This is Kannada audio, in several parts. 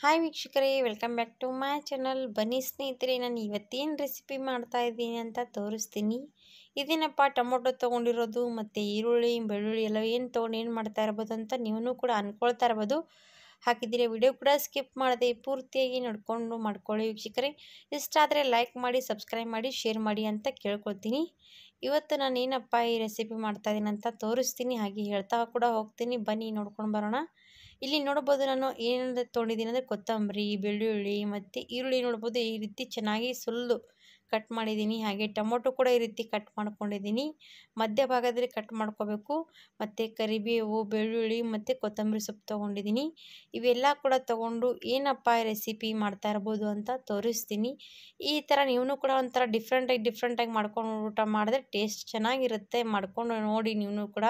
ಹಾಯ್ ವೀಕ್ಷಕರೇ welcome back to my channel ಬನ್ನಿ ಸ್ನೇಹಿತರೆ ನಾನು ಇವತ್ತೇನು ರೆಸಿಪಿ ಮಾಡ್ತಾ ಇದ್ದೀನಿ ಅಂತ ತೋರಿಸ್ತೀನಿ ಇದೇನಪ್ಪ ಟೊಮೊಟೊ ತೊಗೊಂಡಿರೋದು ಮತ್ತು ಈರುಳ್ಳಿ ಬೆಳ್ಳುಳ್ಳಿ ಎಲ್ಲ ಏನು ತೊಗೊಂಡು ಏನು ಮಾಡ್ತಾ ಇರ್ಬೋದು ಅಂತ ನೀವೂ ಕೂಡ ಅಂದ್ಕೊಳ್ತಾ ಇರ್ಬೋದು ಹಾಕಿದ್ದೀರಿ ವಿಡಿಯೋ ಕೂಡ ಸ್ಕಿಪ್ ಮಾಡದೆ ಪೂರ್ತಿಯಾಗಿ ನೋಡಿಕೊಂಡು ಮಾಡ್ಕೊಳ್ಳಿ ವೀಕ್ಷಕರೇ ಇಷ್ಟ ಆದರೆ ಲೈಕ್ ಮಾಡಿ ಸಬ್ಸ್ಕ್ರೈಬ್ ಮಾಡಿ ಶೇರ್ ಮಾಡಿ ಅಂತ ಕೇಳ್ಕೊಳ್ತೀನಿ ಇವತ್ತು ನಾನು ಏನಪ್ಪ ಈ ರೆಸಿಪಿ ಮಾಡ್ತಾ ಇದ್ದೀನಿ ಅಂತ ತೋರಿಸ್ತೀನಿ ಹಾಗೆ ಹೇಳ್ತಾ ಕೂಡ ಹೋಗ್ತೀನಿ ಬನ್ನಿ ನೋಡ್ಕೊಂಡು ಬರೋಣ ಇಲ್ಲಿ ನೋಡಬಹುದು ನಾನು ಏನಂದ್ರೆ ತೊಗೊಂಡಿದ್ದೀನಿ ಅಂದರೆ ಕೊತ್ತಂಬರಿ ಬೆಳ್ಳುಳ್ಳಿ ಮತ್ತು ಈರುಳ್ಳಿ ನೋಡ್ಬೋದು ಈ ರೀತಿ ಚೆನ್ನಾಗಿ ಸುಲ್ಲು ಕಟ್ ಮಾಡಿದ್ದೀನಿ ಹಾಗೆ ಟೊಮೊಟೊ ಕೂಡ ಈ ರೀತಿ ಕಟ್ ಮಾಡ್ಕೊಂಡಿದ್ದೀನಿ ಮಧ್ಯ ಭಾಗದಲ್ಲಿ ಕಟ್ ಮಾಡ್ಕೋಬೇಕು ಮತ್ತು ಕರಿಬೇವು ಬೆಳ್ಳುಳ್ಳಿ ಮತ್ತು ಕೊತ್ತಂಬರಿ ಸೊಪ್ಪು ತೊಗೊಂಡಿದ್ದೀನಿ ಇವೆಲ್ಲ ಕೂಡ ತೊಗೊಂಡು ಏನಪ್ಪ ರೆಸಿಪಿ ಮಾಡ್ತಾ ಇರ್ಬೋದು ಅಂತ ತೋರಿಸ್ತೀನಿ ಈ ಥರ ನೀವು ಕೂಡ ಒಂಥರ ಡಿಫ್ರೆಂಟಾಗಿ ಡಿಫ್ರೆಂಟಾಗಿ ಮಾಡ್ಕೊಂಡು ಊಟ ಮಾಡಿದ್ರೆ ಟೇಸ್ಟ್ ಚೆನ್ನಾಗಿರುತ್ತೆ ಮಾಡ್ಕೊಂಡು ನೋಡಿ ನೀವು ಕೂಡ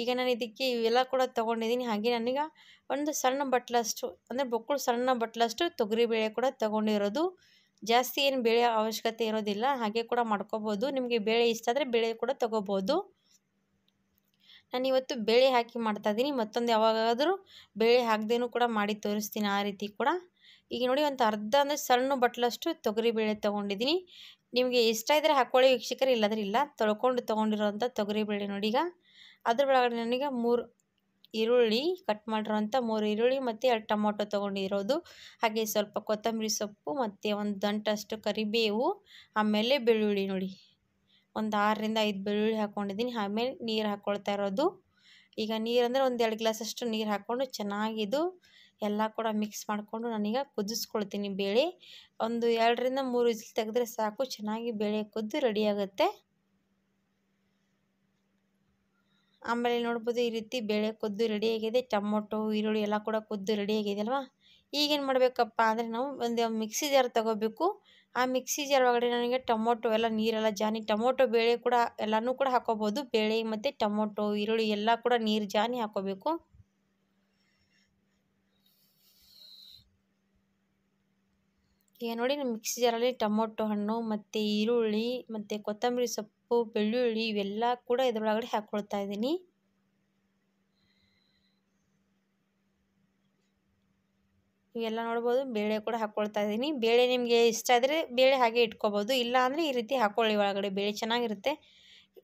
ಈಗ ನಾನು ಇದಕ್ಕೆ ಇವೆಲ್ಲ ಕೂಡ ತೊಗೊಂಡಿದ್ದೀನಿ ಹಾಗೆ ನನಗೆ ಒಂದು ಸಣ್ಣ ಬಟ್ಲಷ್ಟು ಅಂದರೆ ಬೊಕ್ಕಳು ಸಣ್ಣ ಬಟ್ಲಷ್ಟು ತೊಗರಿಬೇಳೆ ಕೂಡ ತೊಗೊಂಡಿರೋದು ಜಾಸ್ತಿ ಏನು ಬೇಳೆ ಅವಶ್ಯಕತೆ ಇರೋದಿಲ್ಲ ಹಾಗೆ ಕೂಡ ಮಾಡ್ಕೋಬೋದು ನಿಮಗೆ ಬೇಳೆ ಇಷ್ಟ ಆದರೆ ಬೇಳೆ ಕೂಡ ತೊಗೋಬೋದು ಇವತ್ತು ಬೇಳೆ ಹಾಕಿ ಮಾಡ್ತಾ ಇದ್ದೀನಿ ಮತ್ತೊಂದು ಯಾವಾಗಾದರೂ ಬೇಳೆ ಹಾಕ್ದೇನೂ ಕೂಡ ಮಾಡಿ ತೋರಿಸ್ತೀನಿ ಆ ರೀತಿ ಕೂಡ ಈಗ ನೋಡಿ ಒಂದು ಅರ್ಧ ಅಂದರೆ ಸಣ್ಣ ಬಟ್ಲಷ್ಟು ತೊಗರಿಬೇಳೆ ತೊಗೊಂಡಿದ್ದೀನಿ ನಿಮಗೆ ಇಷ್ಟ ಇದ್ದರೆ ಹಾಕ್ಕೊಳ್ಳಿ ವೀಕ್ಷಕರು ಇಲ್ಲದ್ರೆ ಇಲ್ಲ ತೊಳ್ಕೊಂಡು ತೊಗೊಂಡಿರೋವಂಥ ತೊಗರಿಬೇಳೆ ನೋಡಿ ಈಗ ಅದ್ರ ಒಳಗಡೆ ನನಗೆ ಮೂರು ಈರುಳ್ಳಿ ಕಟ್ ಮಾಡಿರೋಂಥ ಮೂರು ಈರುಳ್ಳಿ ಮತ್ತು ಎರಡು ಟೊಮೊಟೊ ತಗೊಂಡಿರೋದು ಹಾಗೆ ಸ್ವಲ್ಪ ಕೊತ್ತಂಬರಿ ಸೊಪ್ಪು ಮತ್ತು ಒಂದು ದಂಟಷ್ಟು ಕರಿಬೇವು ಆಮೇಲೆ ಬೆಳ್ಳುಳ್ಳಿ ನೋಡಿ ಒಂದು ಆರರಿಂದ ಐದು ಬೆಳ್ಳುಳ್ಳಿ ಹಾಕ್ಕೊಂಡಿದ್ದೀನಿ ಆಮೇಲೆ ನೀರು ಹಾಕ್ಕೊಳ್ತಾ ಇರೋದು ಈಗ ನೀರಂದರೆ ಒಂದು ಎರಡು ಗ್ಲಾಸಷ್ಟು ನೀರು ಹಾಕ್ಕೊಂಡು ಚೆನ್ನಾಗಿದು ಎಲ್ಲ ಕೂಡ ಮಿಕ್ಸ್ ಮಾಡಿಕೊಂಡು ನಾನೀಗ ಕುದಿಸ್ಕೊಳ್ತೀನಿ ಬೇಳೆ ಒಂದು ಎರಡರಿಂದ ಮೂರು ವಿಸಿಲ್ ತೆಗೆದ್ರೆ ಸಾಕು ಚೆನ್ನಾಗಿ ಬೇಳೆ ಕುದ್ದು ರೆಡಿಯಾಗುತ್ತೆ ಆಮೇಲೆ ನೋಡ್ಬೋದು ಈ ರೀತಿ ಬೇಳೆ ರೆಡಿ ರೆಡಿಯಾಗಿದೆ ಟೊಮೊಟೊ ಈರುಳ್ಳಿ ಎಲ್ಲ ಕೂಡ ರೆಡಿ ಆಗಿದೆ ಅಲ್ವಾ ಈಗೇನು ಮಾಡಬೇಕಪ್ಪ ಅಂದರೆ ನಾವು ಒಂದು ಮಿಕ್ಸಿ ಜಾರ್ ತಗೋಬೇಕು ಆ ಮಿಕ್ಸಿ ಜಾರ್ ಒಳಗಡೆ ನನಗೆ ಟೊಮೊಟೊ ಎಲ್ಲ ನೀರೆಲ್ಲ ಜಾನಿ ಟೊಮೊಟೊ ಬೇಳೆ ಕೂಡ ಎಲ್ಲನೂ ಕೂಡ ಹಾಕೋಬೋದು ಬೇಳೆ ಮತ್ತು ಟೊಮೊಟೊ ಈರುಳ್ಳಿ ಎಲ್ಲ ಕೂಡ ನೀರು ಜಾನಿ ಹಾಕೋಬೇಕು ಈಗ ನೋಡಿ ನಮ್ಮ ಮಿಕ್ಸಿ ಜಾರಲ್ಲಿ ಟೊಮೊಟೊ ಹಣ್ಣು ಮತ್ತು ಈರುಳ್ಳಿ ಮತ್ತು ಕೊತ್ತಂಬರಿ ಸೊಪ್ಪು ಬೆಳ್ಳುಳ್ಳಿ ಇವೆಲ್ಲ ಕೂಡ ಇದರೊಳಗಡೆ ಹಾಕ್ಕೊಳ್ತಾ ಇದ್ದೀನಿ ಇವೆಲ್ಲ ನೋಡ್ಬೋದು ಬೇಳೆ ಕೂಡ ಹಾಕ್ಕೊಳ್ತಾ ಇದ್ದೀನಿ ಬೇಳೆ ನಿಮಗೆ ಇಷ್ಟ ಆದರೆ ಬೇಳೆ ಹಾಗೆ ಇಟ್ಕೋಬೋದು ಇಲ್ಲ ಅಂದರೆ ಈ ರೀತಿ ಹಾಕ್ಕೊಳ್ಳಿ ಒಳಗಡೆ ಬೇಳೆ ಚೆನ್ನಾಗಿರುತ್ತೆ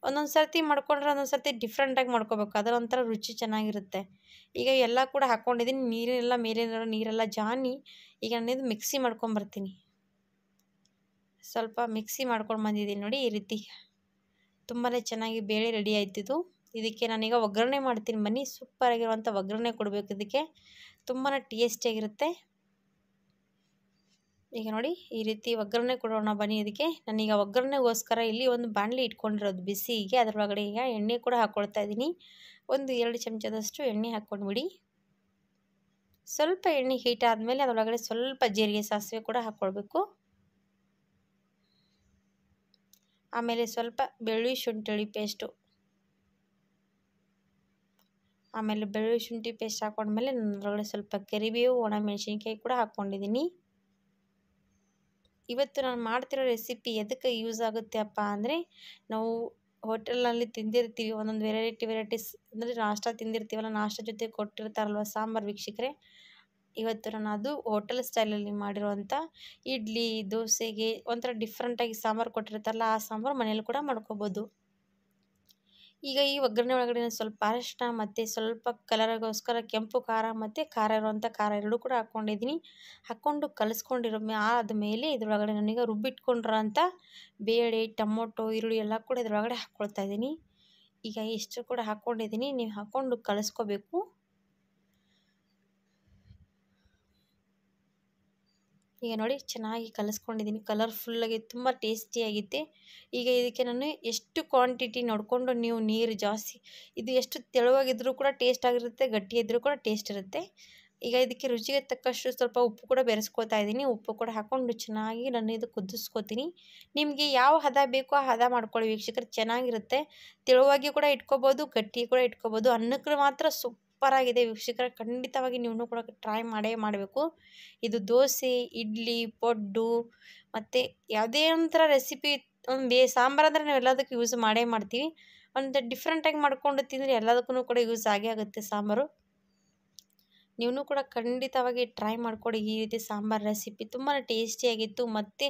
ಒಂದೊಂದು ಸರ್ತಿ ಮಾಡ್ಕೊಂಡ್ರೆ ಒಂದೊಂದು ಸರ್ತಿ ಡಿಫ್ರೆಂಟಾಗಿ ಮಾಡ್ಕೋಬೇಕು ಅದರ ಒಂಥರ ರುಚಿ ಚೆನ್ನಾಗಿರುತ್ತೆ ಈಗ ಎಲ್ಲ ಕೂಡ ಹಾಕ್ಕೊಂಡಿದ್ದೀನಿ ನೀರಿನೆಲ್ಲ ಮೇಲಿರೋ ನೀರೆಲ್ಲ ಜಾನಿ ಈಗ ನಾನಿದು ಮಿಕ್ಸಿ ಮಾಡ್ಕೊಂಬರ್ತೀನಿ ಸ್ವಲ್ಪ ಮಿಕ್ಸಿ ಮಾಡ್ಕೊಂಡು ಬಂದಿದ್ದೀನಿ ನೋಡಿ ಈ ರೀತಿ ತುಂಬಾ ಚೆನ್ನಾಗಿ ಬೇಳೆ ರೆಡಿ ಆಯ್ತಿದ್ದು ಇದಕ್ಕೆ ನಾನೀಗ ಒಗ್ಗರಣೆ ಮಾಡ್ತೀನಿ ಬನ್ನಿ ಸೂಪರಾಗಿರುವಂಥ ಒಗ್ಗರಣೆ ಕೊಡಬೇಕು ಇದಕ್ಕೆ ತುಂಬಾ ಟೇಸ್ಟಿಯಾಗಿರುತ್ತೆ ಈಗ ನೋಡಿ ಈ ರೀತಿ ಒಗ್ಗರಣೆ ಕೊಡೋಣ ಬನ್ನಿ ಇದಕ್ಕೆ ನಾನೀಗ ಒಗ್ಗರಣೆಗೋಸ್ಕರ ಇಲ್ಲಿ ಒಂದು ಬಾಣಲಿ ಇಟ್ಕೊಂಡಿರೋದು ಬಿಸಿಗೆ ಅದರೊಳಗಡೆ ಈಗ ಎಣ್ಣೆ ಕೂಡ ಹಾಕ್ಕೊಳ್ತಾ ಇದ್ದೀನಿ ಒಂದು ಎರಡು ಚಮಚದಷ್ಟು ಎಣ್ಣೆ ಹಾಕ್ಕೊಂಡ್ಬಿಡಿ ಸ್ವಲ್ಪ ಎಣ್ಣೆ ಹೀಟ್ ಆದಮೇಲೆ ಅದರೊಳಗಡೆ ಸ್ವಲ್ಪ ಜೀರಿಗೆ ಸಾಸಿವೆ ಕೂಡ ಹಾಕ್ಕೊಳ್ಬೇಕು ಆಮೇಲೆ ಸ್ವಲ್ಪ ಬೆಳ್ಳುಳ್ಳಿ ಶುಂಠಿ ಪೇಸ್ಟು ಆಮೇಲೆ ಬೆಳ್ಳುಳ್ಳಿ ಶುಂಠಿ ಪೇಸ್ಟ್ ಹಾಕ್ಕೊಂಡ್ಮೇಲೆ ಅದರೊಳಗಡೆ ಸ್ವಲ್ಪ ಕರಿಬೇವು ಒಣ ಕೂಡ ಹಾಕ್ಕೊಂಡಿದ್ದೀನಿ ಇವತ್ತು ನಾನು ಮಾಡ್ತಿರೋ ರೆಸಿಪಿ ಎದಕ್ಕೆ ಯೂಸ್ ಆಗುತ್ತೆ ಅಪ್ಪ ಅಂದರೆ ನಾವು ಹೋಟೆಲ್ನಲ್ಲಿ ತಿಂದಿರ್ತೀವಿ ಒಂದೊಂದು ವೆರೈಟಿ ವೆರೈಟೀಸ್ ಅಂದರೆ ನಾಷ್ಟ ತಿಂದಿರ್ತೀವಲ್ಲ ನಾಷ್ಟ ಜೊತೆ ಕೊಟ್ಟಿರ್ತಾರಲ್ವ ಸಾಂಬಾರು ವೀಕ್ಷಕರೆ ಇವತ್ತು ನಾನು ಅದು ಹೋಟೆಲ್ ಸ್ಟೈಲಲ್ಲಿ ಮಾಡಿರುವಂಥ ಇಡ್ಲಿ ದೋಸೆಗೆ ಒಂಥರ ಡಿಫ್ರೆಂಟಾಗಿ ಸಾಂಬಾರು ಕೊಟ್ಟಿರ್ತಾರಲ್ಲ ಆ ಸಾಂಬಾರು ಮನೇಲಿ ಕೂಡ ಮಾಡ್ಕೋಬೋದು ಈಗ ಈ ಒಗ್ಗರಣೆ ಒಳಗಡೆ ಸ್ವಲ್ಪ ಅರಿಶಿನ ಮತ್ತು ಸ್ವಲ್ಪ ಕಲರಿಗೋಸ್ಕರ ಕೆಂಪು ಖಾರ ಮತ್ತು ಖಾರ ಇರುವಂಥ ಖಾರ ಎರಡೂ ಕೂಡ ಹಾಕ್ಕೊಂಡಿದ್ದೀನಿ ಹಾಕ್ಕೊಂಡು ಕಲಿಸ್ಕೊಂಡಿರೋ ಮೇ ಆದ ಮೇಲೆ ಇದರೊಳಗಡೆ ನನಗೆ ರುಬ್ಬಿಟ್ಕೊಂಡಿರೋಂಥ ಬೇಳೆ ಟೊಮೊಟೊ ಈರುಳ್ಳಿ ಎಲ್ಲ ಕೂಡ ಇದರೊಳಗಡೆ ಹಾಕ್ಕೊಳ್ತಾ ಇದ್ದೀನಿ ಈಗ ಎಷ್ಟು ಕೂಡ ಹಾಕ್ಕೊಂಡಿದ್ದೀನಿ ನೀವು ಹಾಕ್ಕೊಂಡು ಕಲಿಸ್ಕೋಬೇಕು ಈಗ ನೋಡಿ ಚೆನ್ನಾಗಿ ಕಲಿಸ್ಕೊಂಡಿದ್ದೀನಿ ಕಲರ್ಫುಲ್ಲಾಗಿ ತುಂಬ ಟೇಸ್ಟಿಯಾಗಿತ್ತು ಈಗ ಇದಕ್ಕೆ ನಾನು ಎಷ್ಟು ಕ್ವಾಂಟಿಟಿ ನೋಡಿಕೊಂಡು ನೀವು ನೀರು ಜಾಸ್ತಿ ಇದು ಎಷ್ಟು ತೆಳುವಾಗಿದ್ದರೂ ಕೂಡ ಟೇಸ್ಟ್ ಆಗಿರುತ್ತೆ ಗಟ್ಟಿ ಇದ್ದರೂ ಕೂಡ ಟೇಸ್ಟ್ ಇರುತ್ತೆ ಈಗ ಇದಕ್ಕೆ ರುಚಿಗೆ ತಕ್ಕಷ್ಟು ಸ್ವಲ್ಪ ಉಪ್ಪು ಕೂಡ ಬೆರೆಸ್ಕೋತಾ ಇದ್ದೀನಿ ಉಪ್ಪು ಕೂಡ ಹಾಕ್ಕೊಂಡು ಚೆನ್ನಾಗಿ ನಾನು ಇದು ಕುದಿಸ್ಕೋತೀನಿ ನಿಮಗೆ ಯಾವ ಹದ ಬೇಕೋ ಆ ಹದ ಮಾಡ್ಕೊಳ್ಳಿ ವೀಕ್ಷಕರು ಚೆನ್ನಾಗಿರುತ್ತೆ ತೆಳುವಾಗಿ ಕೂಡ ಇಟ್ಕೋಬೋದು ಗಟ್ಟಿ ಕೂಡ ಇಟ್ಕೋಬೋದು ಅನ್ನಕ್ಕೆ ಮಾತ್ರ ಸೂಪ್ ಸೂಪರ್ ಆಗಿದೆ ವೀಕ್ಷಕರ ಖಂಡಿತವಾಗಿ ನೀವು ಕೂಡ ಟ್ರೈ ಮಾಡೇ ಮಾಡಬೇಕು ಇದು ದೋಸೆ ಇಡ್ಲಿ ಪೊಡ್ಡು ಮತ್ತು ಯಾವುದೇ ಒಂಥರ ರೆಸಿಪಿ ಒಂದು ಬೇ ಸಾಂಬಾರು ಅಂದರೆ ನಾವು ಎಲ್ಲದಕ್ಕೂ ಯೂಸ್ ಮಾಡೇ ಮಾಡ್ತೀವಿ ಒಂದು ಡಿಫ್ರೆಂಟಾಗಿ ಮಾಡ್ಕೊಂಡು ತಿಂದರೆ ಎಲ್ಲದಕ್ಕೂ ಕೂಡ ಯೂಸ್ ಆಗೇ ಆಗುತ್ತೆ ಸಾಂಬಾರು ನೀವು ಕೂಡ ಖಂಡಿತವಾಗಿ ಟ್ರೈ ಮಾಡಿಕೊಡಿ ಈ ರೀತಿ ಸಾಂಬಾರು ರೆಸಿಪಿ ತುಂಬಾ ಟೇಸ್ಟಿಯಾಗಿತ್ತು ಮತ್ತು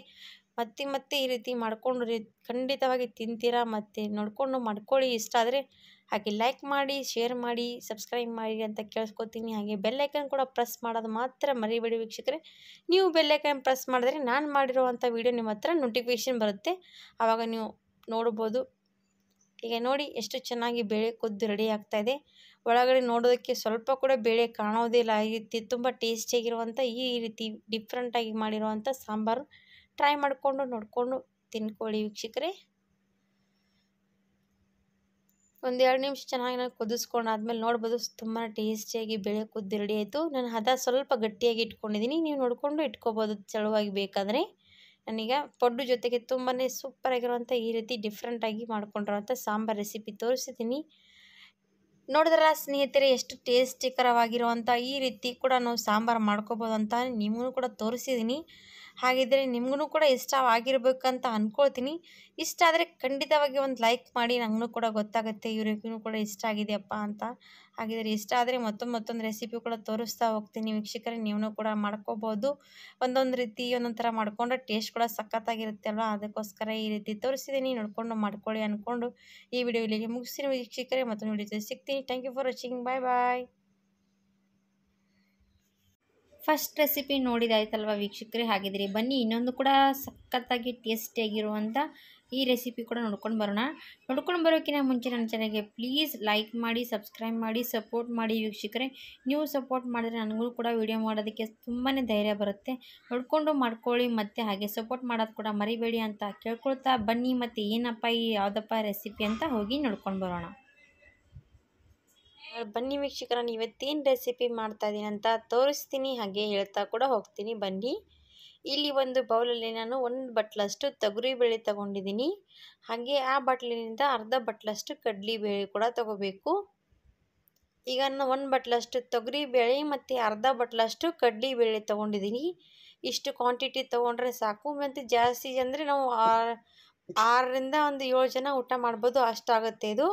ಮತ್ತೆ ಮತ್ತೆ ಈ ರೀತಿ ಮಾಡಿಕೊಂಡು ಖಂಡಿತವಾಗಿ ತಿಂತೀರಾ ಮತ್ತು ನೋಡ್ಕೊಂಡು ಮಾಡ್ಕೊಳ್ಳಿ ಇಷ್ಟ ಆದರೆ ಹಾಗೆ ಲೈಕ್ ಮಾಡಿ ಶೇರ್ ಮಾಡಿ ಸಬ್ಸ್ಕ್ರೈಬ್ ಮಾಡಿ ಅಂತ ಕೇಳಿಸ್ಕೊತೀನಿ ಹಾಗೆ ಬೆಲ್ಲೈಕನ್ ಕೂಡ ಪ್ರೆಸ್ ಮಾಡೋದು ಮಾತ್ರ ಮರಿಬೇಡಿ ವೀಕ್ಷಕರೆ ನೀವು ಬೆಲ್ಲೈಕನ್ ಪ್ರೆಸ್ ಮಾಡಿದ್ರೆ ನಾನು ಮಾಡಿರುವಂಥ ವೀಡಿಯೋ ನಿಮ್ಮ ಹತ್ರ ನೋಟಿಫಿಕೇಷನ್ ಬರುತ್ತೆ ಆವಾಗ ನೀವು ನೋಡ್ಬೋದು ಈಗ ನೋಡಿ ಎಷ್ಟು ಚೆನ್ನಾಗಿ ಬೇಳೆ ಕುದ್ದು ರೆಡಿ ಆಗ್ತಾ ಇದೆ ಒಳಗಡೆ ನೋಡೋದಕ್ಕೆ ಸ್ವಲ್ಪ ಕೂಡ ಬೇಳೆ ಕಾಣೋದಿಲ್ಲ ಈ ರೀತಿ ತುಂಬ ಟೇಸ್ಟಿಯಾಗಿರುವಂಥ ಈ ರೀತಿ ಡಿಫ್ರೆಂಟಾಗಿ ಮಾಡಿರುವಂಥ ಸಾಂಬಾರು ಟ್ರೈ ಮಾಡಿಕೊಂಡು ನೋಡಿಕೊಂಡು ತಿನ್ಕೊಳ್ಳಿ ವೀಕ್ಷಕರೇ ಒಂದೆರಡು ನಿಮಿಷ ಚೆನ್ನಾಗಿ ನಾನು ಕುದಿಸ್ಕೊಂಡಾದ್ಮೇಲೆ ನೋಡ್ಬೋದು ತುಂಬ ಟೇಸ್ಟಿಯಾಗಿ ಬೆಳೆ ಕುದ್ದು ರೆಡಿ ಆಯಿತು ನಾನು ಹದ ಸ್ವಲ್ಪ ಗಟ್ಟಿಯಾಗಿ ಇಟ್ಕೊಂಡಿದ್ದೀನಿ ನೀವು ನೋಡಿಕೊಂಡು ಇಟ್ಕೋಬೋದು ಚಳುವಾಗಿ ಬೇಕಾದರೆ ನನಗೆ ಪೊಡ್ಡು ಜೊತೆಗೆ ತುಂಬಾ ಸೂಪರಾಗಿರುವಂಥ ಈ ರೀತಿ ಡಿಫ್ರೆಂಟಾಗಿ ಮಾಡ್ಕೊಂಡಿರೋಂಥ ಸಾಂಬಾರು ರೆಸಿಪಿ ತೋರಿಸಿದ್ದೀನಿ ನೋಡಿದ್ರೆ ಸ್ನೇಹಿತರೆ ಎಷ್ಟು ಟೇಸ್ಟಿಕರವಾಗಿರುವಂಥ ಈ ರೀತಿ ಕೂಡ ನಾವು ಸಾಂಬಾರು ಮಾಡ್ಕೋಬೋದು ಅಂತ ನಿಮಗೂ ಕೂಡ ತೋರಿಸಿದ್ದೀನಿ ಹಾಗಿದ್ದರೆ ನಿಮ್ಗೂ ಕೂಡ ಇಷ್ಟವಾಗಿರ್ಬೇಕಂತ ಅಂದ್ಕೊಳ್ತೀನಿ ಇಷ್ಟ ಆದರೆ ಖಂಡಿತವಾಗಿ ಒಂದು ಲೈಕ್ ಮಾಡಿ ನಂಗೂ ಕೂಡ ಗೊತ್ತಾಗುತ್ತೆ ಇವ್ರಿಗೂ ಕೂಡ ಇಷ್ಟ ಆಗಿದೆಯಪ್ಪ ಅಂತ ಹಾಗಿದ್ರೆ ಇಷ್ಟ ಆದರೆ ಮತ್ತೊಂದು ಮತ್ತೊಂದು ರೆಸಿಪಿ ಕೂಡ ತೋರಿಸ್ತಾ ಹೋಗ್ತೀನಿ ವೀಕ್ಷಕರೇ ನೀವು ಕೂಡ ಮಾಡ್ಕೋಬೋದು ಒಂದೊಂದು ರೀತಿ ಒಂದೊಂದು ಥರ ಮಾಡ್ಕೊಂಡ್ರೆ ಟೇಸ್ಟ್ ಕೂಡ ಸಖತ್ತಾಗಿರುತ್ತೆ ಅಲ್ವಾ ಅದಕ್ಕೋಸ್ಕರ ಈ ರೀತಿ ತೋರಿಸಿದ್ದೀನಿ ನೋಡಿಕೊಂಡು ಮಾಡ್ಕೊಳ್ಳಿ ಅಂದ್ಕೊಂಡು ಈ ವಿಡಿಯೋ ಇಲ್ಲಿಗೆ ಮುಗಿಸ್ತೀನಿ ವೀಕ್ಷಕರೇ ಮತ್ತೊಂದು ವಿಡಿಯೋ ಸಿಗ್ತೀನಿ thank you for watching bye bye first recipe ನೋಡಿದಾಯ್ತಲ್ವ ವೀಕ್ಷಕರೇ ಹಾಗಿದ್ರಿ ಬನ್ನಿ ಇನ್ನೊಂದು ಕೂಡ ಸಖತ್ತಾಗಿ ಟೇಸ್ಟಿಯಾಗಿರುವಂಥ ಈ ರೆಸಿಪಿ ಕೂಡ ನೋಡ್ಕೊಂಡು ಬರೋಣ ನೋಡ್ಕೊಂಡು ಬರೋಕ್ಕಿಂತ ಮುಂಚೆ ನನ್ನ ಚೆನ್ನಾಗೆ ಪ್ಲೀಸ್ ಲೈಕ್ ಮಾಡಿ ಸಬ್ಸ್ಕ್ರೈಬ್ ಮಾಡಿ ಸಪೋರ್ಟ್ ಮಾಡಿ ವೀಕ್ಷಕರೇ ನೀವು ಸಪೋರ್ಟ್ ಮಾಡಿದ್ರೆ ನನಗೂ ಕೂಡ ವೀಡಿಯೋ ಮಾಡೋದಕ್ಕೆ ತುಂಬಾ ಧೈರ್ಯ ಬರುತ್ತೆ ನೋಡಿಕೊಂಡು ಮಾಡ್ಕೊಳ್ಳಿ ಮತ್ತು ಹಾಗೆ ಸಪೋರ್ಟ್ ಮಾಡೋದು ಕೂಡ ಮರಿಬೇಡಿ ಅಂತ ಕೇಳ್ಕೊಳ್ತಾ ಬನ್ನಿ ಮತ್ತು ಏನಪ್ಪ ಈ ಯಾವುದಪ್ಪ ರೆಸಿಪಿ ಅಂತ ಹೋಗಿ ನೋಡ್ಕೊಂಡು ಬರೋಣ ಬನ್ನಿ ವೀಕ್ಷಕರ ಇವತ್ತೇನು ರೆಸಿಪಿ ಮಾಡ್ತಾ ಇದ್ದೀನಿ ಅಂತ ತೋರಿಸ್ತೀನಿ ಹಾಗೆ ಹೇಳ್ತಾ ಕೂಡ ಹೋಗ್ತೀನಿ ಬನ್ನಿ ಇಲ್ಲಿ ಒಂದು ಬೌಲಲ್ಲಿ ನಾನು ಒಂದು ಬಟ್ಲಷ್ಟು ತೊಗರಿ ಬೇಳೆ ತಗೊಂಡಿದ್ದೀನಿ ಹಾಗೆ ಆ ಬಟ್ಲಿನಿಂದ ಅರ್ಧ ಬಟ್ಲಷ್ಟು ಕಡ್ಲಿ ಬೇಳೆ ಕೂಡ ತಗೋಬೇಕು ಈಗ ನಾನು ಒಂದು ಬಟ್ಲಷ್ಟು ತೊಗರಿ ಬೇಳೆ ಮತ್ತು ಅರ್ಧ ಬಟ್ಲಷ್ಟು ಕಡ್ಲಿ ಬೇಳೆ ತೊಗೊಂಡಿದ್ದೀನಿ ಇಷ್ಟು ಕ್ವಾಂಟಿಟಿ ತೊಗೊಂಡ್ರೆ ಸಾಕು ಮತ್ತು ಜಾಸ್ತಿ ಅಂದರೆ ನಾವು ಆರರಿಂದ ಒಂದು ಏಳು ಜನ ಊಟ ಮಾಡ್ಬೋದು ಅಷ್ಟಾಗುತ್ತೆ ಇದು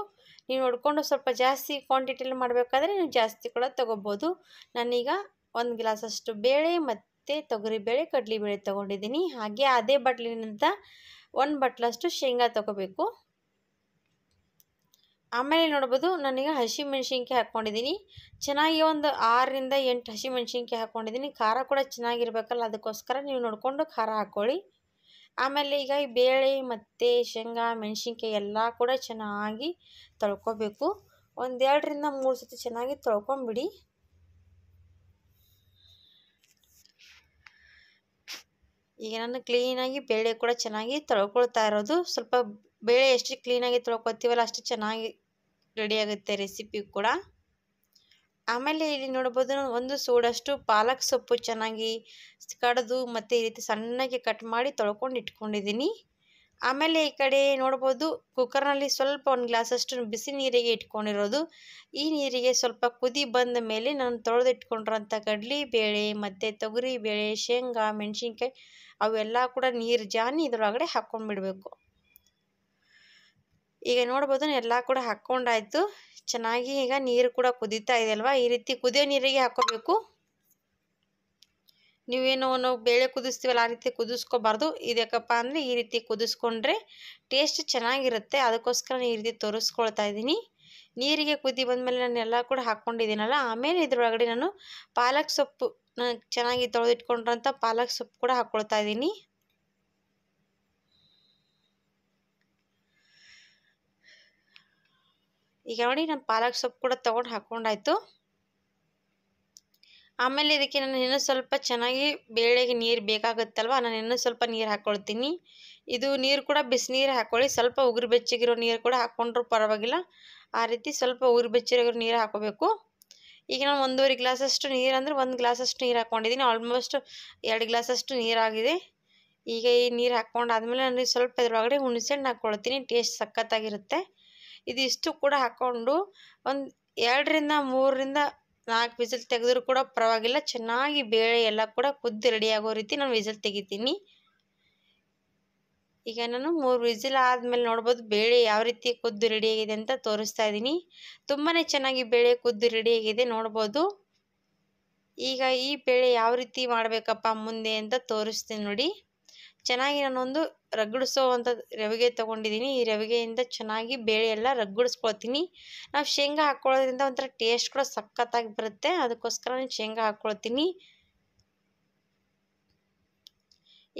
ನೀವು ನೋಡಿಕೊಂಡು ಸ್ವಲ್ಪ ಜಾಸ್ತಿ ಕ್ವಾಂಟಿಟಿಲಿ ಮಾಡಬೇಕಾದ್ರೆ ನೀವು ಜಾಸ್ತಿ ಕೂಡ ತೊಗೋಬೋದು ನಾನೀಗ ಒಂದು ಗ್ಲಾಸಷ್ಟು ಬೇಳೆ ಮತ್ತು ತೊಗರಿಬೇಳೆ ಕಡಲೆಬೇಳೆ ತೊಗೊಂಡಿದ್ದೀನಿ ಹಾಗೆ ಅದೇ ಬಟ್ಲಿನಿಂದ ಒಂದು ಬಟ್ಲಷ್ಟು ಶೇಂಗಾ ತೊಗೋಬೇಕು ಆಮೇಲೆ ನೋಡ್ಬೋದು ನಾನೀಗ ಹಸಿ ಮೆಣಸಿನಕಾಯಿ ಹಾಕ್ಕೊಂಡಿದ್ದೀನಿ ಚೆನ್ನಾಗಿ ಒಂದು ಆರರಿಂದ ಎಂಟು ಹಸಿ ಮೆಣಸಿನಕಾಯಿ ಹಾಕ್ಕೊಂಡಿದ್ದೀನಿ ಖಾರ ಕೂಡ ಚೆನ್ನಾಗಿರ್ಬೇಕಲ್ಲ ಅದಕ್ಕೋಸ್ಕರ ನೀವು ನೋಡಿಕೊಂಡು ಖಾರ ಹಾಕ್ಕೊಳ್ಳಿ ಆಮೇಲೆ ಈಗ ಈ ಬೇಳೆ ಮತ್ತು ಶೇಂಗಾ ಮೆಣಸಿನ್ಕಾಯಿ ಎಲ್ಲ ಕೂಡ ಚೆನ್ನಾಗಿ ತೊಳ್ಕೊಬೇಕು ಒಂದೆರಡರಿಂದ ಮೂರು ಸತಿ ಚೆನ್ನಾಗಿ ತೊಳ್ಕೊಂಬಿಡಿ ಈಗ ನಾನು ಕ್ಲೀನಾಗಿ ಬೇಳೆ ಕೂಡ ಚೆನ್ನಾಗಿ ತೊಳ್ಕೊಳ್ತಾ ಇರೋದು ಸ್ವಲ್ಪ ಬೇಳೆ ಎಷ್ಟು ಕ್ಲೀನಾಗಿ ತೊಳ್ಕೊತೀವಲ್ಲ ಅಷ್ಟು ಚೆನ್ನಾಗಿ ರೆಡಿಯಾಗುತ್ತೆ ರೆಸಿಪಿ ಕೂಡ ಆಮೇಲೆ ಇಲ್ಲಿ ನೋಡಬಹುದು ಒಂದು ಸೂಡಷ್ಟು ಪಾಲಕ್ ಸೊಪ್ಪು ಚೆನ್ನಾಗಿ ಕಡಿದು ಮತ್ತು ಈ ರೀತಿ ಸಣ್ಣಗೆ ಕಟ್ ಮಾಡಿ ತೊಳ್ಕೊಂಡು ಇಟ್ಕೊಂಡಿದ್ದೀನಿ ಆಮೇಲೆ ಈ ಕಡೆ ನೋಡ್ಬೋದು ಕುಕ್ಕರ್ನಲ್ಲಿ ಸ್ವಲ್ಪ ಒಂದು ಗ್ಲಾಸಷ್ಟು ಬಿಸಿ ನೀರಿಗೆ ಇಟ್ಕೊಂಡಿರೋದು ಈ ನೀರಿಗೆ ಸ್ವಲ್ಪ ಕುದಿ ಬಂದ ಮೇಲೆ ನಾನು ತೊಳೆದು ಇಟ್ಕೊಂಡಿರೋಂಥ ಕಡ್ಲಿ ಬೇಳೆ ಮತ್ತು ತೊಗರಿ ಬೇಳೆ ಶೇಂಗಾ ಮೆಣಸಿನ್ಕಾಯಿ ಅವೆಲ್ಲ ಕೂಡ ನೀರು ಜಾನಿ ಇದರೊಳಗಡೆ ಹಾಕ್ಕೊಂಡ್ಬಿಡಬೇಕು ಈಗ ನೋಡ್ಬೋದು ಎಲ್ಲ ಕೂಡ ಹಾಕ್ಕೊಂಡಾಯಿತು ಚೆನ್ನಾಗಿ ಈಗ ನೀರು ಕೂಡ ಕುದೀತಾ ಇದೆ ಅಲ್ವಾ ಈ ರೀತಿ ಕುದಿಯೋ ನೀರಿಗೆ ಹಾಕೋಬೇಕು ನೀವೇನೋ ನಾವು ಬೇಳೆ ಕುದಿಸ್ತೀವಲ್ಲ ಆ ರೀತಿ ಕುದಿಸ್ಕೋಬಾರ್ದು ಇದಕ್ಕಪ್ಪ ಅಂದರೆ ಈ ರೀತಿ ಕುದಿಸ್ಕೊಂಡ್ರೆ ಟೇಸ್ಟ್ ಚೆನ್ನಾಗಿರುತ್ತೆ ಅದಕ್ಕೋಸ್ಕರ ಈ ರೀತಿ ತೋರಿಸ್ಕೊಳ್ತಾ ಇದ್ದೀನಿ ನೀರಿಗೆ ಕುದಿ ಮೇಲೆ ನಾನು ಎಲ್ಲ ಕೂಡ ಹಾಕ್ಕೊಂಡಿದ್ದೀನಲ್ಲ ಆಮೇಲೆ ಇದ್ರೊಳಗಡೆ ನಾನು ಪಾಲಕ್ ಸೊಪ್ಪು ಚೆನ್ನಾಗಿ ತೊಳೆದಿಟ್ಕೊಂಡ್ರಂಥ ಪಾಲಕ್ ಸೊಪ್ಪು ಕೂಡ ಹಾಕ್ಕೊಳ್ತಾ ಇದ್ದೀನಿ ಈಗ ನೋಡಿ ನಾನು ಪಾಲಕ್ ಸೊಪ್ಪು ಕೂಡ ತೊಗೊಂಡು ಹಾಕ್ಕೊಂಡಾಯಿತು ಆಮೇಲೆ ಇದಕ್ಕೆ ನಾನು ಇನ್ನೂ ಸ್ವಲ್ಪ ಚೆನ್ನಾಗಿ ಬೇಳೆಗೆ ನೀರು ಬೇಕಾಗುತ್ತಲ್ವ ನಾನು ಇನ್ನೂ ಸ್ವಲ್ಪ ನೀರು ಹಾಕ್ಕೊಳ್ತೀನಿ ಇದು ನೀರು ಕೂಡ ಬಿಸಿನೀರು ಹಾಕ್ಕೊಳ್ಳಿ ಸ್ವಲ್ಪ ಉಗುರು ಬೆಚ್ಚಗಿರೋ ನೀರು ಕೂಡ ಹಾಕ್ಕೊಂಡ್ರೂ ಪರವಾಗಿಲ್ಲ ಆ ರೀತಿ ಸ್ವಲ್ಪ ಉಗುರು ಬೆಚ್ಚಿರೋ ನೀರು ಹಾಕೋಬೇಕು ಈಗ ನಾನು ಒಂದೂವರೆ ಗ್ಲಾಸಷ್ಟು ನೀರು ಅಂದರೆ ಒಂದು ಗ್ಲಾಸಷ್ಟು ನೀರು ಹಾಕ್ಕೊಂಡಿದ್ದೀನಿ ಆಲ್ಮೋಸ್ಟ್ ಎರಡು ಗ್ಲಾಸಷ್ಟು ನೀರಾಗಿದೆ ಈಗ ಈ ನೀರು ಹಾಕ್ಕೊಂಡಾದ್ಮೇಲೆ ನಾನು ಸ್ವಲ್ಪ ಇದ್ರೊಳಗಡೆ ಹಣ್ಣು ಹಾಕ್ಕೊಳ್ತೀನಿ ಟೇಸ್ಟ್ ಸಖತ್ತಾಗಿರುತ್ತೆ ಇದಿಷ್ಟು ಕೂಡ ಹಾಕ್ಕೊಂಡು ಒಂದು ಎರಡರಿಂದ ಮೂರರಿಂದ ನಾಲ್ಕು ವಿಸಿಲ್ ತೆಗೆದ್ರೂ ಕೂಡ ಪರವಾಗಿಲ್ಲ ಚೆನ್ನಾಗಿ ಬೇಳೆ ಎಲ್ಲ ಕೂಡ ಕುದ್ದು ರೆಡಿಯಾಗೋ ರೀತಿ ನಾನು ವಿಸಿಲ್ ತೆಗಿತೀನಿ ಈಗ ನಾನು ಮೂರು ವಿಸಿಲ್ ಆದಮೇಲೆ ನೋಡ್ಬೋದು ಬೇಳೆ ಯಾವ ರೀತಿ ಕುದ್ದು ರೆಡಿಯಾಗಿದೆ ಅಂತ ತೋರಿಸ್ತಾ ಇದ್ದೀನಿ ತುಂಬಾ ಚೆನ್ನಾಗಿ ಬೇಳೆ ಕುದ್ದು ರೆಡಿಯಾಗಿದೆ ನೋಡ್ಬೋದು ಈಗ ಈ ಬೇಳೆ ಯಾವ ರೀತಿ ಮಾಡಬೇಕಪ್ಪ ಮುಂದೆ ಅಂತ ತೋರಿಸ್ತೀನಿ ನೋಡಿ ಚೆನ್ನಾಗಿ ನಾನೊಂದು ರಗಡಿಸೋ ಅಂಥ ರವಿಗೆ ತೊಗೊಂಡಿದ್ದೀನಿ ಈ ರವಿಗೆಯಿಂದ ಚೆನ್ನಾಗಿ ಬೇಳೆ ಎಲ್ಲ ರಗಡಿಸ್ಕೊಳ್ತೀನಿ ನಾವು ಶೇಂಗಾ ಹಾಕೊಳ್ಳೋದ್ರಿಂದ ಒಂಥರ ಟೇಸ್ಟ್ ಕೂಡ ಸಖತ್ತಾಗಿ ಬರುತ್ತೆ ಅದಕ್ಕೋಸ್ಕರ ನಾನು ಶೇಂಗಾ ಹಾಕ್ಕೊಳ್ತೀನಿ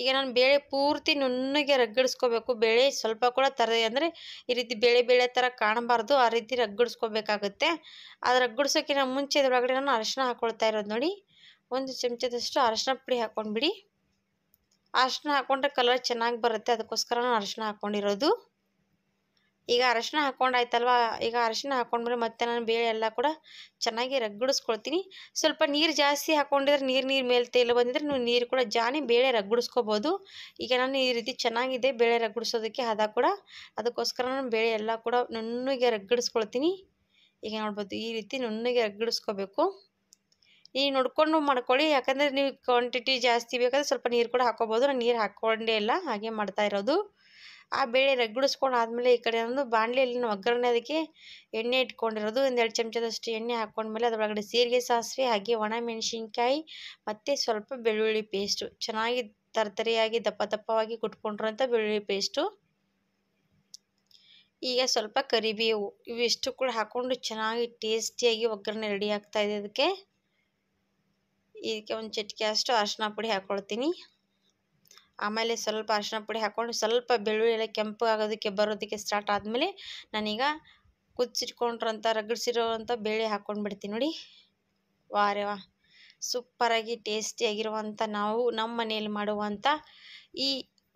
ಈಗ ನಾನು ಬೇಳೆ ಪೂರ್ತಿ ನುಣ್ಣಗೆ ರಗ್ಗಡಿಸ್ಕೋಬೇಕು ಬೇಳೆ ಸ್ವಲ್ಪ ಕೂಡ ತರದೇ ಅಂದರೆ ಈ ರೀತಿ ಬೇಳೆ ಬೇಳೆ ಥರ ಕಾಣಬಾರ್ದು ಆ ರೀತಿ ರಗ್ಗಡಿಸ್ಕೋಬೇಕಾಗುತ್ತೆ ಅದು ರಗ್ಗಿಡ್ಸೋಕ್ಕಿಂತ ಮುಂಚೆ ಇದರೊಳಗಡೆ ನಾನು ಅರಶಿನ ಹಾಕೊಳ್ತಾ ಇರೋದು ನೋಡಿ ಒಂದು ಚಮಚದಷ್ಟು ಅರಶಿನ ಪುಡಿ ಹಾಕೊಂಡ್ಬಿಡಿ ಅರಶಿನ ಹಾಕ್ಕೊಂಡ್ರೆ ಕಲರ್ ಚೆನ್ನಾಗಿ ಬರುತ್ತೆ ಅದಕ್ಕೋಸ್ಕರ ನಾನು ಅರಶಿನ ಹಾಕ್ಕೊಂಡಿರೋದು ಈಗ ಅರಶಿನ ಹಾಕ್ಕೊಂಡಾಯ್ತಲ್ವ ಈಗ ಅರಶಿನ ಹಾಕೊಂಡ್ಮೇಲೆ ಮತ್ತೆ ನಾನು ಬೇಳೆ ಎಲ್ಲ ಕೂಡ ಚೆನ್ನಾಗಿ ರಗ್ಗಡಿಸ್ಕೊಳ್ತೀನಿ ಸ್ವಲ್ಪ ನೀರು ಜಾಸ್ತಿ ಹಾಕ್ಕೊಂಡಿದ್ರೆ ನೀರು ನೀರು ಮೇಲೆ ತೇಲು ಬಂದಿದ್ರೆ ನೀವು ನೀರು ಕೂಡ ಜಾನಿ ಬೇಳೆ ರಗ್ಗಡಿಸ್ಕೋಬೋದು ಈಗ ನಾನು ಈ ರೀತಿ ಚೆನ್ನಾಗಿದೆ ಬೇಳೆ ರಗ್ಗಿಡಿಸೋದಕ್ಕೆ ಹದ ಕೂಡ ಅದಕ್ಕೋಸ್ಕರ ನಾನು ಬೇಳೆ ಎಲ್ಲ ಕೂಡ ನುಣ್ಣಗೆ ರಗ್ಗಡಿಸ್ಕೊಳ್ತೀನಿ ಈಗ ನೋಡ್ಬೋದು ಈ ರೀತಿ ನುಣ್ಣಗೆ ರಗ್ಗಿಡಿಸ್ಕೋಬೇಕು ಈ ನೋಡ್ಕೊಂಡು ಮಾಡ್ಕೊಳ್ಳಿ ಯಾಕಂದರೆ ನೀವು ಕ್ವಾಂಟಿಟಿ ಜಾಸ್ತಿ ಬೇಕಾದರೆ ಸ್ವಲ್ಪ ನೀರು ಕೂಡ ಹಾಕೋಬೋದು ನಾನು ನೀರು ಹಾಕೊಂಡೇ ಇಲ್ಲ ಹಾಗೆ ಮಾಡ್ತಾ ಇರೋದು ಆ ಬೇಳೆ ರಗ್ಗಿಡಿಸ್ಕೊಂಡು ಆದಮೇಲೆ ಈ ಕಡೆ ಒಂದು ಬಾಣಲೆಯಲ್ಲಿ ಒಗ್ಗರಣೆ ಅದಕ್ಕೆ ಎಣ್ಣೆ ಇಟ್ಕೊಂಡಿರೋದು ಎರಡು ಚಮಚದಷ್ಟು ಎಣ್ಣೆ ಹಾಕ್ಕೊಂಡ್ಮೇಲೆ ಅದರೊಳಗಡೆ ಸೀರಿಗೆ ಸಾಸಿವೆ ಹಾಗೆ ಒಣ ಮೆಣಸಿನ್ಕಾಯಿ ಮತ್ತು ಸ್ವಲ್ಪ ಬೆಳ್ಳುಳ್ಳಿ ಪೇಸ್ಟು ಚೆನ್ನಾಗಿ ತರತರಿಯಾಗಿ ದಪ್ಪ ದಪ್ಪವಾಗಿ ಕುಟ್ಕೊಂಡಿರೋಂಥ ಬೆಳ್ಳುಳ್ಳಿ ಪೇಸ್ಟು ಈಗ ಸ್ವಲ್ಪ ಕರಿಬೇವು ಇವಿಷ್ಟು ಕೂಡ ಹಾಕ್ಕೊಂಡು ಚೆನ್ನಾಗಿ ಟೇಸ್ಟಿಯಾಗಿ ಒಗ್ಗರಣೆ ರೆಡಿ ಆಗ್ತಾಯಿದೆ ಅದಕ್ಕೆ ಇದಕ್ಕೆ ಒಂದು ಚಿಟಿಕೆ ಅಷ್ಟು ಅರಿಶಿನ ಪುಡಿ ಹಾಕ್ಕೊಳ್ತೀನಿ ಆಮೇಲೆ ಸ್ವಲ್ಪ ಅರಿಶಿನ ಪುಡಿ ಹಾಕ್ಕೊಂಡು ಸ್ವಲ್ಪ ಬೆಳ್ಳುಳ್ಳಿ ಕೆಂಪು ಆಗೋದಕ್ಕೆ ಬರೋದಕ್ಕೆ ಸ್ಟಾರ್ಟ್ ಆದಮೇಲೆ ನಾನೀಗ ಕುದಿಸಿಟ್ಕೊಂಡ್ರಂಥ ರಗಡಿಸಿರೋವಂಥ ಬೇಳೆ ಹಾಕ್ಕೊಂಡ್ಬಿಡ್ತೀನಿ ನೋಡಿ ವಾರೆ ವಾ ಸೂಪರಾಗಿ ಟೇಸ್ಟಿಯಾಗಿರುವಂಥ ನಾವು ನಮ್ಮ ಮನೆಯಲ್ಲಿ ಮಾಡುವಂಥ ಈ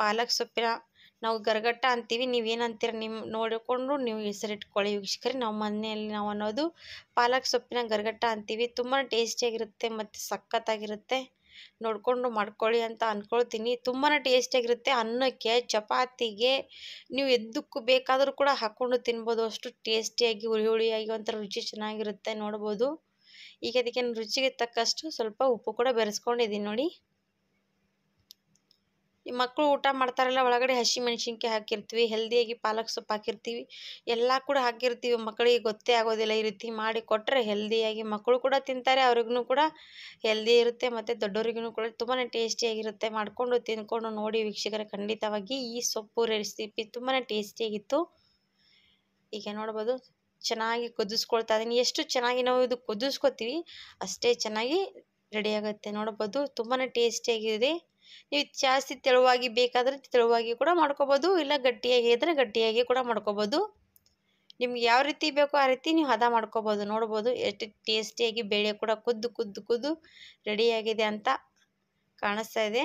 ಪಾಲಕ್ ಸೊಪ್ಪಿನ ನಾವು ಗರ್ಗಟ್ಟ ಅಂತೀವಿ ನೀವೇನಂತೀರ ನಿಮ್ಮ ನೋಡಿಕೊಂಡು ನೀವು ಹೆಸರಿಟ್ಕೊಳ್ಳಿ ವೀಕ್ಷಕರಿ ನಾವು ಮನೆಯಲ್ಲಿ ನಾವು ಅನ್ನೋದು ಪಾಲಕ್ ಸೊಪ್ಪಿನ ಗರಗಟ್ಟ ಅಂತೀವಿ ತುಂಬಾ ಟೇಸ್ಟಿಯಾಗಿರುತ್ತೆ ಮತ್ತು ಸಖತ್ತಾಗಿರುತ್ತೆ ನೋಡಿಕೊಂಡು ಮಾಡ್ಕೊಳ್ಳಿ ಅಂತ ಅಂದ್ಕೊಳ್ತೀನಿ ತುಂಬಾ ಟೇಸ್ಟಿಯಾಗಿರುತ್ತೆ ಅನ್ನಕ್ಕೆ ಚಪಾತಿಗೆ ನೀವು ಎದ್ದಕ್ಕೂ ಬೇಕಾದರೂ ಕೂಡ ಹಾಕ್ಕೊಂಡು ತಿನ್ಬೋದು ಅಷ್ಟು ಟೇಸ್ಟಿಯಾಗಿ ಹುಳಿ ಹುಳಿಯಾಗಿ ಒಂಥರ ರುಚಿ ಚೆನ್ನಾಗಿರುತ್ತೆ ನೋಡ್ಬೋದು ಈಗ ಅದಕ್ಕೆ ರುಚಿಗೆ ತಕ್ಕಷ್ಟು ಸ್ವಲ್ಪ ಉಪ್ಪು ಕೂಡ ಬೆರೆಸ್ಕೊಂಡಿದ್ದೀನಿ ನೋಡಿ ಮಕ್ಕಳು ಊಟ ಮಾಡ್ತಾರಲ್ಲ ಒಳಗಡೆ ಹಸಿ ಮೆಣಸಿನ್ಕಾಯಿ ಹಾಕಿರ್ತೀವಿ ಹೆಲ್ದಿಯಾಗಿ ಪಾಲಕ್ ಸೊಪ್ಪು ಹಾಕಿರ್ತೀವಿ ಎಲ್ಲ ಕೂಡ ಹಾಕಿರ್ತೀವಿ ಮಕ್ಕಳಿಗೆ ಗೊತ್ತೇ ಆಗೋದಿಲ್ಲ ಈ ರೀತಿ ಮಾಡಿ ಕೊಟ್ಟರೆ ಹೆಲ್ದಿಯಾಗಿ ಮಕ್ಕಳು ಕೂಡ ತಿಂತಾರೆ ಅವ್ರಿಗೂ ಕೂಡ ಹೆಲ್ದಿ ಇರುತ್ತೆ ಮತ್ತು ದೊಡ್ಡವರಿಗೂ ಕೂಡ ತುಂಬಾ ಟೇಸ್ಟಿಯಾಗಿರುತ್ತೆ ಮಾಡಿಕೊಂಡು ತಿಂದ್ಕೊಂಡು ನೋಡಿ ವೀಕ್ಷಕರ ಖಂಡಿತವಾಗಿ ಈ ಸೊಪ್ಪು ರೆಸಿಪಿ ತುಂಬಾ ಟೇಸ್ಟಿಯಾಗಿತ್ತು ಈಗ ನೋಡ್ಬೋದು ಚೆನ್ನಾಗಿ ಕುದಿಸ್ಕೊಳ್ತಾ ಇದೀನಿ ಎಷ್ಟು ಚೆನ್ನಾಗಿ ನಾವು ಇದು ಕುದಿಸ್ಕೊತೀವಿ ಅಷ್ಟೇ ಚೆನ್ನಾಗಿ ರೆಡಿ ಆಗುತ್ತೆ ನೋಡ್ಬೋದು ತುಂಬಾ ಟೇಸ್ಟಿಯಾಗಿದೆ ನೀವು ಜಾಸ್ತಿ ತೆಳುವಾಗಿ ಬೇಕಾದರೆ ತೆಳುವಾಗಿ ಕೂಡ ಮಾಡ್ಕೋಬೋದು ಇಲ್ಲ ಗಟ್ಟಿಯಾಗಿ ಇದ್ದರೆ ಗಟ್ಟಿಯಾಗಿ ಕೂಡ ಮಾಡ್ಕೋಬೋದು ನಿಮ್ಗೆ ಯಾವ ರೀತಿ ಬೇಕೋ ಆ ರೀತಿ ನೀವು ಹದ ಮಾಡ್ಕೋಬೋದು ನೋಡ್ಬೋದು ಎಷ್ಟು ಟೇಸ್ಟಿಯಾಗಿ ಬೇಳೆ ಕೂಡ ಕುದ್ದು ಕುದ್ದು ಕುದ್ದು ರೆಡಿಯಾಗಿದೆ ಅಂತ ಕಾಣಿಸ್ತಾ ಇದೆ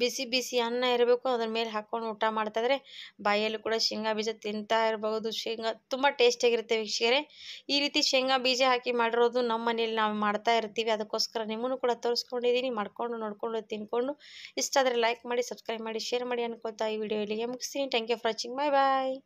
ಬಿಸಿ ಬಿಸಿ ಅನ್ನ ಇರಬೇಕು ಅದ್ರ ಮೇಲೆ ಹಾಕ್ಕೊಂಡು ಊಟ ಮಾಡ್ತಾಯಿದ್ರೆ ಬಾಯಲ್ಲಿ ಕೂಡ ಶೇಂಗಾ ಬೀಜ ತಿಂತಾ ಇರಬಹುದು ಶೇಂಗಾ ತುಂಬ ಟೇಸ್ಟಿಯಾಗಿರುತ್ತೆ ವೀಕ್ಷಕರೇ ಈ ರೀತಿ ಶೇಂಗಾ ಬೀಜ ಹಾಕಿ ಮಾಡಿರೋದು ನಮ್ಮ ಮನೇಲಿ ನಾವು ಮಾಡ್ತಾ ಇರ್ತೀವಿ ಅದಕ್ಕೋಸ್ಕರ ನಿಮ್ಮನ್ನು ಕೂಡ ತೋರಿಸ್ಕೊಂಡಿದ್ದೀನಿ ಮಾಡ್ಕೊಂಡು ನೋಡ್ಕೊಂಡು ತಿನ್ಕೊಂಡು ಇಷ್ಟ ಆದರೆ ಲೈಕ್ ಮಾಡಿ ಸಬ್ಸ್ಕ್ರೈಬ್ ಮಾಡಿ ಶೇರ್ ಮಾಡಿ ಅನ್ಕೋತಾ ಈ ವಿಡಿಯೋ ಇಲ್ಲಿಗೆ ಮುಗಿಸ್ತೀನಿ thank you for watching bye bye